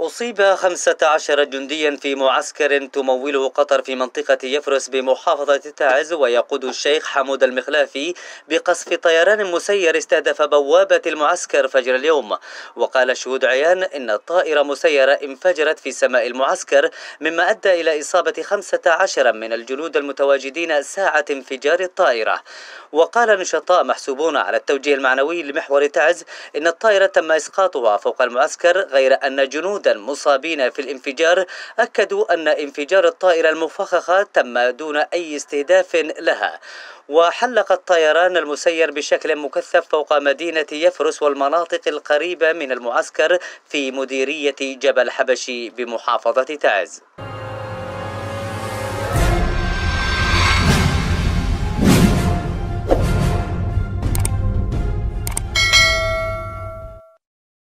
أصيب 15 جنديا في معسكر تموله قطر في منطقة يفرس بمحافظة تعز ويقود الشيخ حمود المخلافي بقصف طيران مسير استهدف بوابة المعسكر فجر اليوم وقال شهود عيان إن الطائرة مسيرة انفجرت في سماء المعسكر مما أدى إلى إصابة 15 من الجنود المتواجدين ساعة انفجار الطائرة وقال نشطاء محسوبون على التوجيه المعنوي لمحور تعز إن الطائرة تم إسقاطها فوق المعسكر غير أن جنود جنودا المصابين في الانفجار أكدوا أن انفجار الطائرة المفخخة تم دون أي استهداف لها وحلق الطيران المسير بشكل مكثف فوق مدينة يفرس والمناطق القريبة من المعسكر في مديرية جبل حبشي بمحافظة تعز